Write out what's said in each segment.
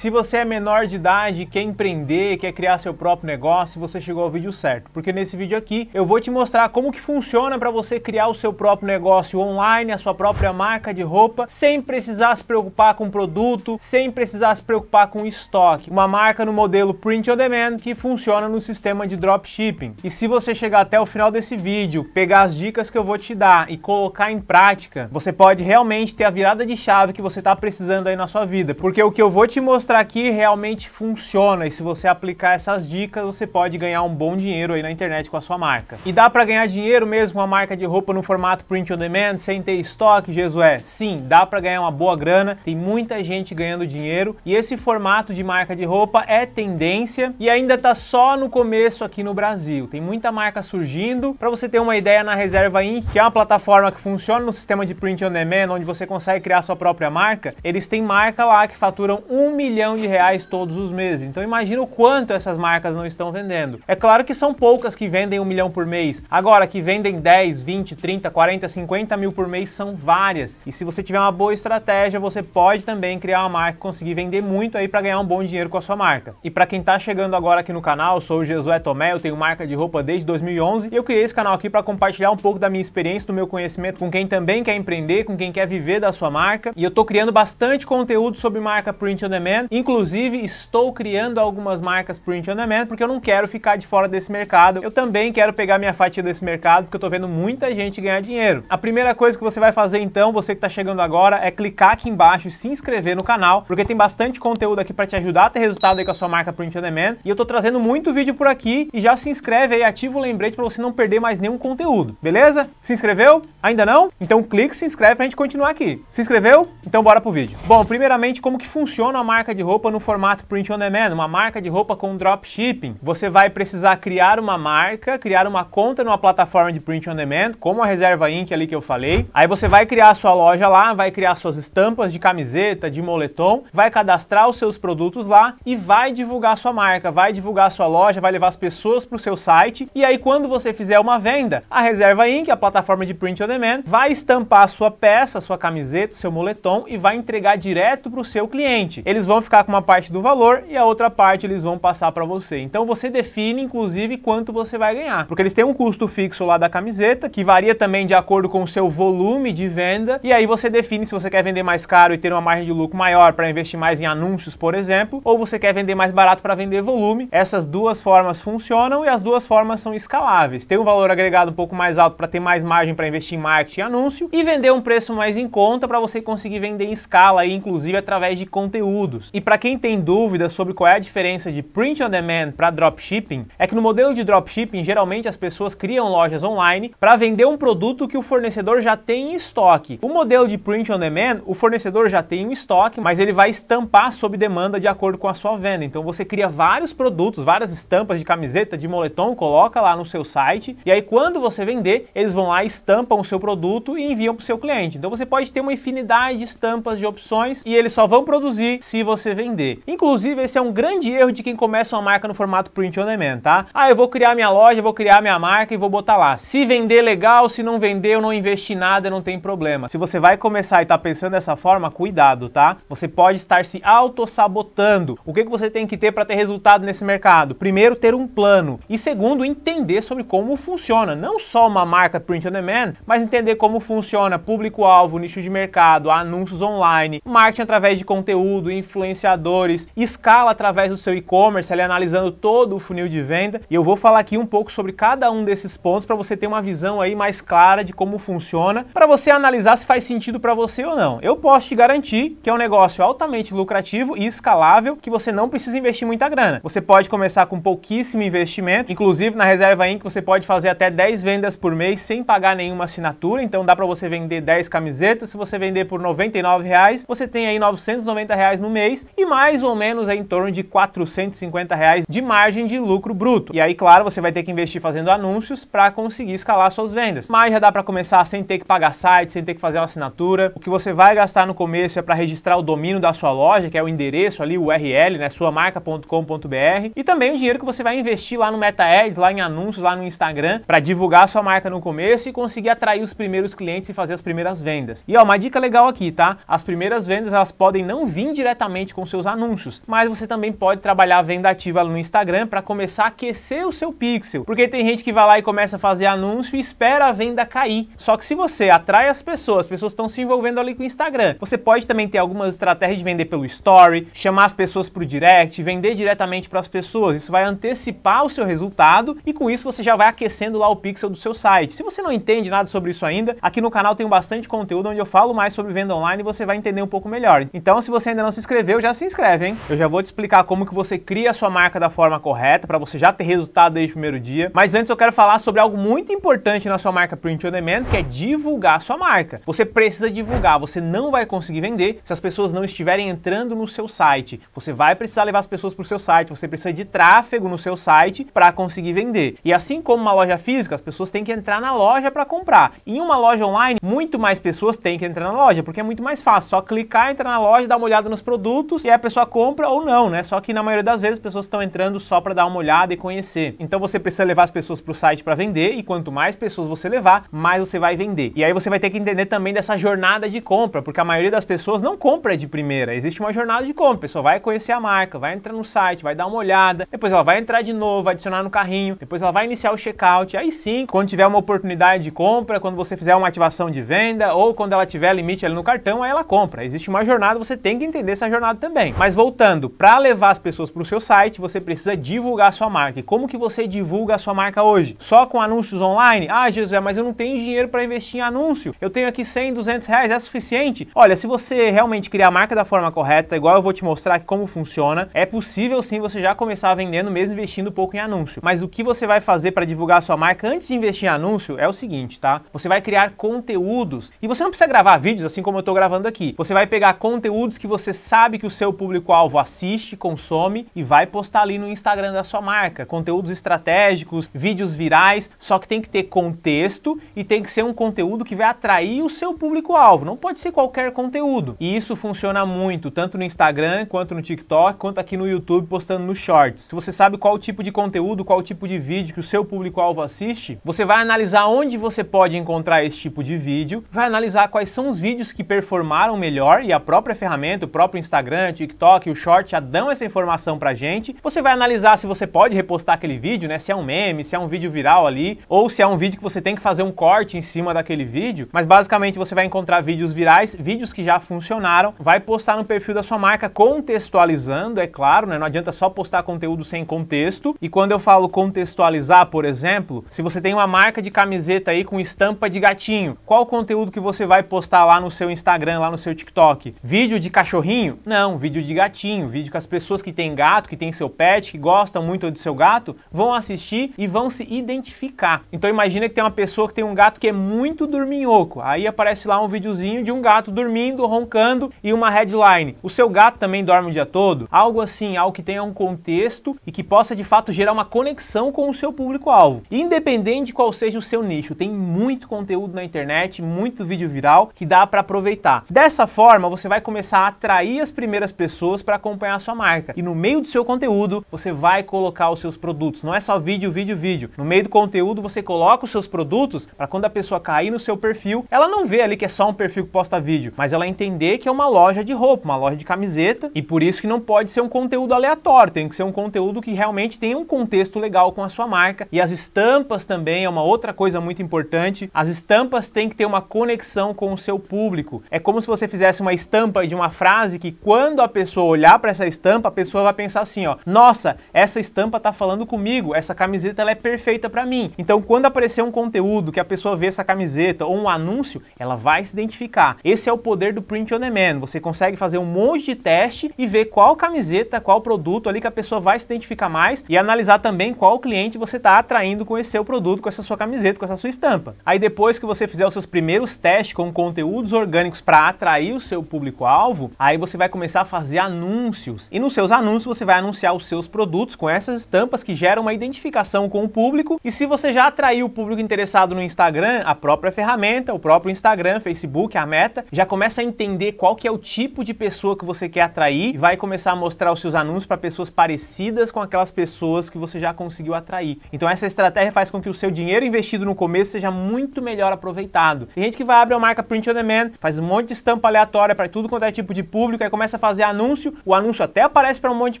Se você é menor de idade, quer empreender, quer criar seu próprio negócio, você chegou ao vídeo certo, porque nesse vídeo aqui eu vou te mostrar como que funciona para você criar o seu próprio negócio online, a sua própria marca de roupa, sem precisar se preocupar com produto, sem precisar se preocupar com estoque. Uma marca no modelo print on demand que funciona no sistema de dropshipping. E se você chegar até o final desse vídeo, pegar as dicas que eu vou te dar e colocar em prática, você pode realmente ter a virada de chave que você está precisando aí na sua vida, porque o que eu vou te mostrar mostrar aqui realmente funciona e se você aplicar essas dicas, você pode ganhar um bom dinheiro aí na internet com a sua marca. E dá para ganhar dinheiro mesmo uma marca de roupa no formato print on demand, sem ter estoque, Jesué? Sim, dá para ganhar uma boa grana, tem muita gente ganhando dinheiro e esse formato de marca de roupa é tendência e ainda tá só no começo aqui no Brasil. Tem muita marca surgindo. Para você ter uma ideia, na Reserva Inc, que é uma plataforma que funciona no sistema de print on demand, onde você consegue criar sua própria marca, eles têm marca lá que faturam um milhão de reais todos os meses. Então imagina o quanto essas marcas não estão vendendo. É claro que são poucas que vendem um milhão por mês. Agora, que vendem 10, 20, 30, 40, 50 mil por mês são várias. E se você tiver uma boa estratégia, você pode também criar uma marca e conseguir vender muito aí para ganhar um bom dinheiro com a sua marca. E para quem está chegando agora aqui no canal, sou o Josué Tomé, eu tenho marca de roupa desde 2011 e eu criei esse canal aqui para compartilhar um pouco da minha experiência, do meu conhecimento com quem também quer empreender, com quem quer viver da sua marca. E eu tô criando bastante conteúdo sobre marca print on demand Inclusive, estou criando algumas marcas print on demand porque eu não quero ficar de fora desse mercado. Eu também quero pegar minha fatia desse mercado porque eu tô vendo muita gente ganhar dinheiro. A primeira coisa que você vai fazer então, você que tá chegando agora, é clicar aqui embaixo e se inscrever no canal, porque tem bastante conteúdo aqui para te ajudar a ter resultado aí com a sua marca print on demand. E eu tô trazendo muito vídeo por aqui e já se inscreve aí, ativa o lembrete para você não perder mais nenhum conteúdo, beleza? Se inscreveu? Ainda não? Então clique, se inscreve pra gente continuar aqui. Se inscreveu? Então bora pro vídeo. Bom, primeiramente, como que funciona a marca de de roupa no formato print on demand, uma marca de roupa com dropshipping. Você vai precisar criar uma marca, criar uma conta numa plataforma de print on demand, como a Reserva Inc ali que eu falei. Aí você vai criar a sua loja lá, vai criar suas estampas de camiseta, de moletom, vai cadastrar os seus produtos lá e vai divulgar sua marca, vai divulgar sua loja, vai levar as pessoas para o seu site. E aí quando você fizer uma venda, a Reserva Inc, a plataforma de print on demand, vai estampar a sua peça, a sua camiseta, o seu moletom e vai entregar direto para o seu cliente. Eles vão ficar ficar com uma parte do valor e a outra parte eles vão passar para você. Então você define, inclusive, quanto você vai ganhar, porque eles têm um custo fixo lá da camiseta, que varia também de acordo com o seu volume de venda, e aí você define se você quer vender mais caro e ter uma margem de lucro maior para investir mais em anúncios, por exemplo, ou você quer vender mais barato para vender volume. Essas duas formas funcionam e as duas formas são escaláveis. Tem um valor agregado um pouco mais alto para ter mais margem para investir em marketing e anúncio, e vender um preço mais em conta para você conseguir vender em escala, inclusive através de conteúdos. E para quem tem dúvida sobre qual é a diferença de print on demand para dropshipping, é que no modelo de dropshipping, geralmente as pessoas criam lojas online para vender um produto que o fornecedor já tem em estoque. O modelo de print on demand, o fornecedor já tem em estoque, mas ele vai estampar sob demanda de acordo com a sua venda. Então você cria vários produtos, várias estampas de camiseta, de moletom, coloca lá no seu site e aí quando você vender, eles vão lá, estampam o seu produto e enviam para o seu cliente. Então você pode ter uma infinidade de estampas de opções e eles só vão produzir se você você vender. Inclusive, esse é um grande erro de quem começa uma marca no formato print on demand, tá? Ah, eu vou criar minha loja, vou criar minha marca e vou botar lá. Se vender legal, se não vender, eu não investi nada, não tem problema. Se você vai começar e tá pensando dessa forma, cuidado, tá? Você pode estar se auto-sabotando. O que, que você tem que ter para ter resultado nesse mercado? Primeiro, ter um plano. E segundo, entender sobre como funciona. Não só uma marca print on demand, mas entender como funciona público-alvo, nicho de mercado, anúncios online, marketing através de conteúdo, influência influenciadores, escala através do seu e-commerce, ali analisando todo o funil de venda. E eu vou falar aqui um pouco sobre cada um desses pontos para você ter uma visão aí mais clara de como funciona, para você analisar se faz sentido para você ou não. Eu posso te garantir que é um negócio altamente lucrativo e escalável que você não precisa investir muita grana. Você pode começar com pouquíssimo investimento, inclusive na reserva Inc você pode fazer até 10 vendas por mês sem pagar nenhuma assinatura, então dá para você vender 10 camisetas, se você vender por R$ 99, reais, você tem aí R$ 990 reais no mês reais e mais ou menos aí em torno de 450 reais de margem de lucro bruto. E aí, claro, você vai ter que investir fazendo anúncios para conseguir escalar suas vendas. Mas já dá para começar sem ter que pagar site, sem ter que fazer uma assinatura. O que você vai gastar no começo é para registrar o domínio da sua loja, que é o endereço ali, o URL, né, suamarca.com.br, e também o dinheiro que você vai investir lá no Meta Ads, lá em anúncios, lá no Instagram, para divulgar a sua marca no começo e conseguir atrair os primeiros clientes e fazer as primeiras vendas. E ó, uma dica legal aqui, tá? As primeiras vendas elas podem não vir diretamente diretamente com seus anúncios. Mas você também pode trabalhar a venda ativa no Instagram para começar a aquecer o seu pixel, porque tem gente que vai lá e começa a fazer anúncio e espera a venda cair. Só que se você atrai as pessoas, as pessoas estão se envolvendo ali com o Instagram. Você pode também ter algumas estratégias de vender pelo Story, chamar as pessoas para o direct, vender diretamente para as pessoas. Isso vai antecipar o seu resultado e com isso você já vai aquecendo lá o pixel do seu site. Se você não entende nada sobre isso ainda, aqui no canal tem bastante conteúdo onde eu falo mais sobre venda online e você vai entender um pouco melhor. Então, se você ainda não se inscreveu, já se inscreve, hein? Eu já vou te explicar como que você cria a sua marca da forma correta, para você já ter resultado desde o primeiro dia. Mas antes eu quero falar sobre algo muito importante na sua marca Print On Demand, que é divulgar a sua marca. Você precisa divulgar, você não vai conseguir vender se as pessoas não estiverem entrando no seu site. Você vai precisar levar as pessoas para o seu site, você precisa de tráfego no seu site para conseguir vender. E assim como uma loja física, as pessoas têm que entrar na loja para comprar. Em uma loja online, muito mais pessoas têm que entrar na loja, porque é muito mais fácil. Só clicar, entrar na loja, dar uma olhada nos produtos, produtos e a pessoa compra ou não, né? Só que na maioria das vezes as pessoas estão entrando só para dar uma olhada e conhecer. Então você precisa levar as pessoas para o site para vender e quanto mais pessoas você levar, mais você vai vender. E aí você vai ter que entender também dessa jornada de compra, porque a maioria das pessoas não compra de primeira. Existe uma jornada de compra, a pessoa vai conhecer a marca, vai entrar no site, vai dar uma olhada, depois ela vai entrar de novo, vai adicionar no carrinho, depois ela vai iniciar o checkout. Aí sim, quando tiver uma oportunidade de compra, quando você fizer uma ativação de venda ou quando ela tiver limite ali no cartão, aí ela compra. Existe uma jornada, você tem que entender essa jornada também. Mas voltando, para levar as pessoas para o seu site, você precisa divulgar a sua marca. E como que você divulga a sua marca hoje? Só com anúncios online? Ah, José, mas eu não tenho dinheiro para investir em anúncio. Eu tenho aqui 100, 200 reais, é suficiente? Olha, se você realmente criar a marca da forma correta, igual eu vou te mostrar como funciona, é possível sim você já começar vendendo mesmo investindo pouco em anúncio. Mas o que você vai fazer para divulgar a sua marca antes de investir em anúncio é o seguinte, tá? Você vai criar conteúdos e você não precisa gravar vídeos assim como eu estou gravando aqui. Você vai pegar conteúdos que você sabe que o seu público-alvo assiste, consome e vai postar ali no Instagram da sua marca. Conteúdos estratégicos, vídeos virais, só que tem que ter contexto e tem que ser um conteúdo que vai atrair o seu público-alvo. Não pode ser qualquer conteúdo. E isso funciona muito, tanto no Instagram, quanto no TikTok, quanto aqui no YouTube postando no Shorts. Se você sabe qual tipo de conteúdo, qual tipo de vídeo que o seu público-alvo assiste, você vai analisar onde você pode encontrar esse tipo de vídeo, vai analisar quais são os vídeos que performaram melhor e a própria ferramenta, o próprio Instagram Instagram, TikTok, o Short já dão essa informação pra gente. Você vai analisar se você pode repostar aquele vídeo, né? Se é um meme, se é um vídeo viral ali, ou se é um vídeo que você tem que fazer um corte em cima daquele vídeo. Mas basicamente você vai encontrar vídeos virais, vídeos que já funcionaram, vai postar no perfil da sua marca contextualizando, é claro, né? Não adianta só postar conteúdo sem contexto. E quando eu falo contextualizar, por exemplo, se você tem uma marca de camiseta aí com estampa de gatinho, qual o conteúdo que você vai postar lá no seu Instagram, lá no seu TikTok? Vídeo de cachorrinho? Não não, vídeo de gatinho, vídeo que as pessoas que têm gato, que têm seu pet, que gostam muito do seu gato, vão assistir e vão se identificar. Então imagina que tem uma pessoa que tem um gato que é muito dorminhoco, aí aparece lá um videozinho de um gato dormindo, roncando e uma headline. O seu gato também dorme o dia todo? Algo assim, algo que tenha um contexto e que possa de fato gerar uma conexão com o seu público-alvo. Independente de qual seja o seu nicho, tem muito conteúdo na internet, muito vídeo viral que dá para aproveitar. Dessa forma, você vai começar a atrair as primeiras primeiras pessoas para acompanhar a sua marca. E no meio do seu conteúdo, você vai colocar os seus produtos. Não é só vídeo, vídeo, vídeo. No meio do conteúdo, você coloca os seus produtos para quando a pessoa cair no seu perfil, ela não vê ali que é só um perfil que posta vídeo, mas ela entender que é uma loja de roupa, uma loja de camiseta, e por isso que não pode ser um conteúdo aleatório, tem que ser um conteúdo que realmente tenha um contexto legal com a sua marca. E as estampas também é uma outra coisa muito importante. As estampas têm que ter uma conexão com o seu público. É como se você fizesse uma estampa de uma frase que quando quando a pessoa olhar para essa estampa, a pessoa vai pensar assim, ó: "Nossa, essa estampa tá falando comigo, essa camiseta ela é perfeita para mim". Então, quando aparecer um conteúdo que a pessoa vê essa camiseta ou um anúncio, ela vai se identificar. Esse é o poder do print on demand. Você consegue fazer um monte de teste e ver qual camiseta, qual produto ali que a pessoa vai se identificar mais e analisar também qual cliente você está atraindo com esse seu produto, com essa sua camiseta, com essa sua estampa. Aí depois que você fizer os seus primeiros testes com conteúdos orgânicos para atrair o seu público-alvo, aí você vai começar começar a fazer anúncios. E nos seus anúncios você vai anunciar os seus produtos com essas estampas que geram uma identificação com o público. E se você já atraiu o público interessado no Instagram, a própria ferramenta, o próprio Instagram, Facebook, a Meta, já começa a entender qual que é o tipo de pessoa que você quer atrair e vai começar a mostrar os seus anúncios para pessoas parecidas com aquelas pessoas que você já conseguiu atrair. Então essa estratégia faz com que o seu dinheiro investido no começo seja muito melhor aproveitado. Tem gente que vai abrir uma marca print on demand, faz um monte de estampa aleatória para tudo quanto é tipo de público, aí começa a fazer anúncio, o anúncio até aparece para um monte de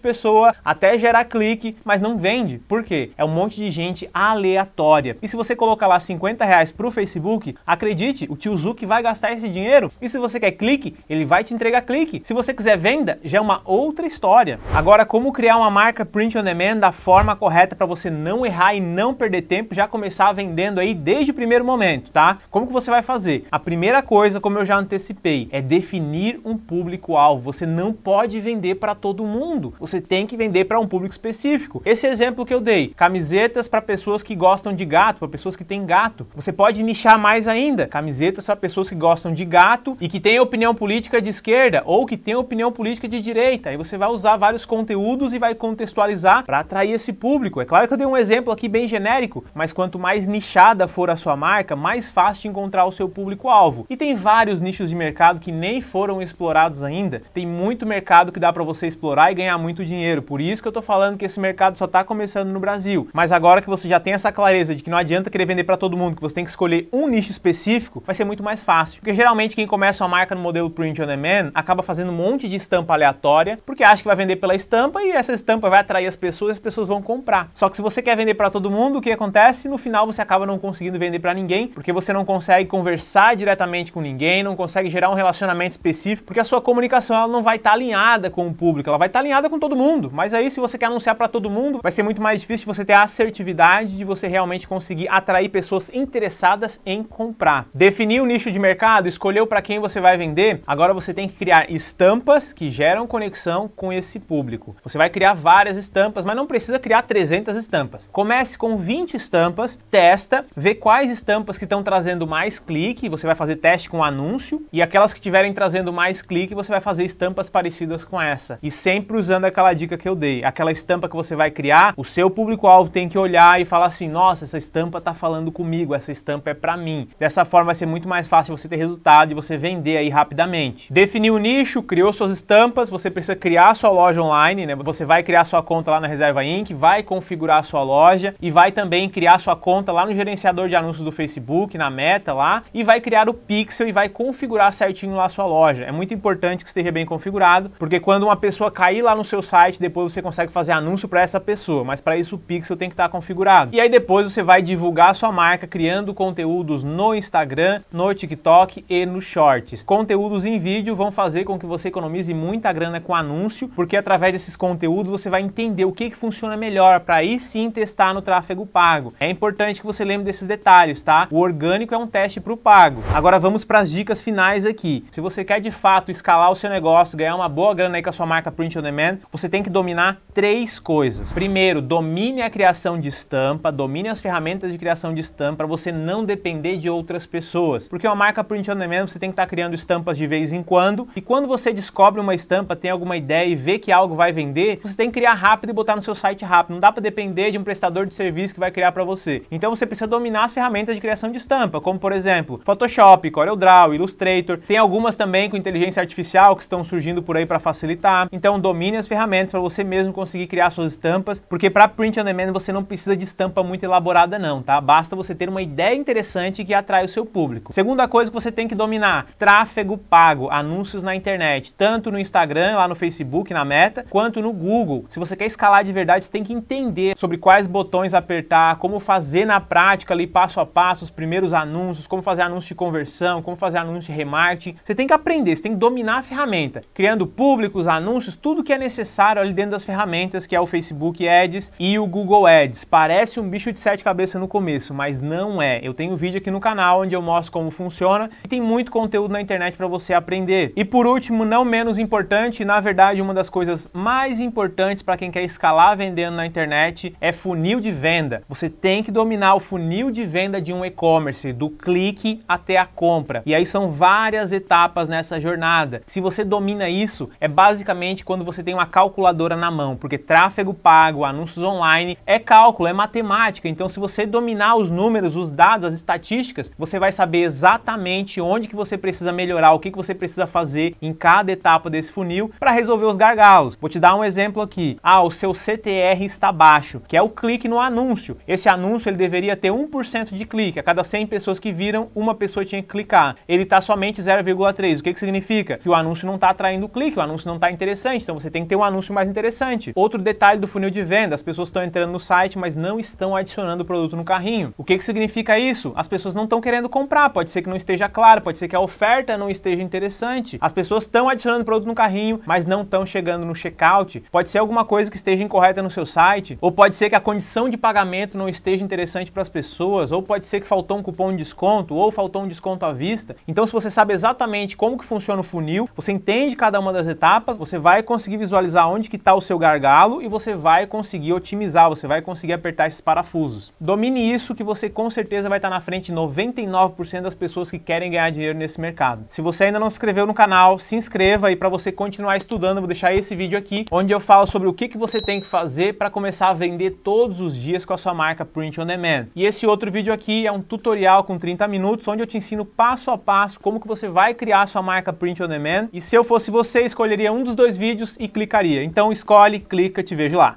pessoa, até gerar clique, mas não vende. Por quê? É um monte de gente aleatória. E se você colocar lá 50 reais para o Facebook, acredite, o tio Zuc vai gastar esse dinheiro. E se você quer clique, ele vai te entregar clique. Se você quiser venda, já é uma outra história. Agora, como criar uma marca print on demand da forma correta para você não errar e não perder tempo, já começar vendendo aí desde o primeiro momento, tá? Como que você vai fazer? A primeira coisa, como eu já antecipei, é definir um público-alvo. Você não pode vender para todo mundo. Você tem que vender para um público específico. Esse exemplo que eu dei, camisetas para pessoas que gostam de gato, para pessoas que têm gato. Você pode nichar mais ainda, camisetas para pessoas que gostam de gato e que têm opinião política de esquerda ou que têm opinião política de direita. Aí você vai usar vários conteúdos e vai contextualizar para atrair esse público. É claro que eu dei um exemplo aqui bem genérico, mas quanto mais nichada for a sua marca, mais fácil de encontrar o seu público-alvo. E tem vários nichos de mercado que nem foram explorados ainda. Tem muito mercado que dá para você explorar e ganhar muito dinheiro. Por isso que eu tô falando que esse mercado só tá começando no Brasil. Mas agora que você já tem essa clareza de que não adianta querer vender para todo mundo, que você tem que escolher um nicho específico, vai ser muito mais fácil. Porque geralmente quem começa uma marca no modelo print on demand acaba fazendo um monte de estampa aleatória, porque acha que vai vender pela estampa e essa estampa vai atrair as pessoas, e as pessoas vão comprar. Só que se você quer vender para todo mundo, o que acontece? No final você acaba não conseguindo vender para ninguém, porque você não consegue conversar diretamente com ninguém, não consegue gerar um relacionamento específico, porque a sua comunicação ela não não vai estar tá alinhada com o público, ela vai estar tá alinhada com todo mundo. Mas aí, se você quer anunciar para todo mundo, vai ser muito mais difícil você ter a assertividade de você realmente conseguir atrair pessoas interessadas em comprar. Definir o nicho de mercado, escolheu para quem você vai vender, agora você tem que criar estampas que geram conexão com esse público. Você vai criar várias estampas, mas não precisa criar 300 estampas. Comece com 20 estampas, testa, vê quais estampas que estão trazendo mais clique, você vai fazer teste com anúncio, e aquelas que estiverem trazendo mais clique, você vai fazer estampa estampas parecidas com essa. E sempre usando aquela dica que eu dei. Aquela estampa que você vai criar, o seu público-alvo tem que olhar e falar assim, nossa, essa estampa tá falando comigo, essa estampa é para mim. Dessa forma vai ser muito mais fácil você ter resultado e você vender aí rapidamente. Definiu o nicho, criou suas estampas, você precisa criar sua loja online, né? Você vai criar sua conta lá na Reserva Inc, vai configurar sua loja e vai também criar sua conta lá no gerenciador de anúncios do Facebook, na Meta lá, e vai criar o pixel e vai configurar certinho lá sua loja. É muito importante que esteja bem configurado configurado, porque quando uma pessoa cair lá no seu site, depois você consegue fazer anúncio para essa pessoa, mas para isso o pixel tem que estar tá configurado. E aí depois você vai divulgar a sua marca criando conteúdos no Instagram, no TikTok e no Shorts. Conteúdos em vídeo vão fazer com que você economize muita grana com anúncio, porque através desses conteúdos você vai entender o que, que funciona melhor para aí sim testar no tráfego pago. É importante que você lembre desses detalhes, tá? O orgânico é um teste para o pago. Agora vamos para as dicas finais aqui. Se você quer de fato escalar o seu negócio, negócio, ganhar uma boa grana aí com a sua marca Print on Demand, você tem que dominar três coisas. Primeiro, domine a criação de estampa, domine as ferramentas de criação de estampa para você não depender de outras pessoas. Porque uma marca Print on Demand, você tem que estar tá criando estampas de vez em quando, e quando você descobre uma estampa, tem alguma ideia e vê que algo vai vender, você tem que criar rápido e botar no seu site rápido. Não dá para depender de um prestador de serviço que vai criar para você. Então você precisa dominar as ferramentas de criação de estampa, como por exemplo, Photoshop, CorelDRAW, Illustrator. Tem algumas também com inteligência artificial que estão surgindo surgindo por aí para facilitar. Então domine as ferramentas para você mesmo conseguir criar suas estampas, porque para print on demand você não precisa de estampa muito elaborada não, tá? Basta você ter uma ideia interessante que atrai o seu público. Segunda coisa que você tem que dominar, tráfego pago, anúncios na internet, tanto no Instagram, lá no Facebook, na Meta, quanto no Google. Se você quer escalar de verdade, você tem que entender sobre quais botões apertar, como fazer na prática ali passo a passo os primeiros anúncios, como fazer anúncio de conversão, como fazer anúncio de remarketing. Você tem que aprender, você tem que dominar a ferramenta criando públicos, anúncios, tudo que é necessário ali dentro das ferramentas que é o Facebook Ads e o Google Ads. Parece um bicho de sete cabeças no começo, mas não é. Eu tenho um vídeo aqui no canal onde eu mostro como funciona e tem muito conteúdo na internet para você aprender. E por último, não menos importante, na verdade, uma das coisas mais importantes para quem quer escalar vendendo na internet é funil de venda. Você tem que dominar o funil de venda de um e-commerce, do clique até a compra. E aí são várias etapas nessa jornada. Se você domina isso é basicamente quando você tem uma calculadora na mão, porque tráfego pago, anúncios online, é cálculo, é matemática. Então, se você dominar os números, os dados, as estatísticas, você vai saber exatamente onde que você precisa melhorar, o que, que você precisa fazer em cada etapa desse funil para resolver os gargalos. Vou te dar um exemplo aqui. Ah, o seu CTR está baixo, que é o clique no anúncio. Esse anúncio ele deveria ter 1% de clique. A cada 100 pessoas que viram, uma pessoa tinha que clicar. Ele está somente 0,3. O que, que significa? Que o anúncio não está atraindo está indo clique, o anúncio não está interessante, então você tem que ter um anúncio mais interessante. Outro detalhe do funil de venda, as pessoas estão entrando no site, mas não estão adicionando o produto no carrinho. O que, que significa isso? As pessoas não estão querendo comprar, pode ser que não esteja claro, pode ser que a oferta não esteja interessante. As pessoas estão adicionando o produto no carrinho, mas não estão chegando no checkout. Pode ser alguma coisa que esteja incorreta no seu site, ou pode ser que a condição de pagamento não esteja interessante para as pessoas, ou pode ser que faltou um cupom de desconto, ou faltou um desconto à vista. Então, se você sabe exatamente como que funciona o funil, você entende de cada uma das etapas, você vai conseguir visualizar onde que está o seu gargalo e você vai conseguir otimizar, você vai conseguir apertar esses parafusos. Domine isso que você com certeza vai estar tá na frente 99% das pessoas que querem ganhar dinheiro nesse mercado. Se você ainda não se inscreveu no canal, se inscreva e para você continuar estudando, vou deixar esse vídeo aqui, onde eu falo sobre o que, que você tem que fazer para começar a vender todos os dias com a sua marca Print On Demand. E esse outro vídeo aqui é um tutorial com 30 minutos, onde eu te ensino passo a passo como que você vai criar a sua marca Print On Demand. E se eu fosse se você escolheria um dos dois vídeos e clicaria. Então escolhe, clica, te vejo lá.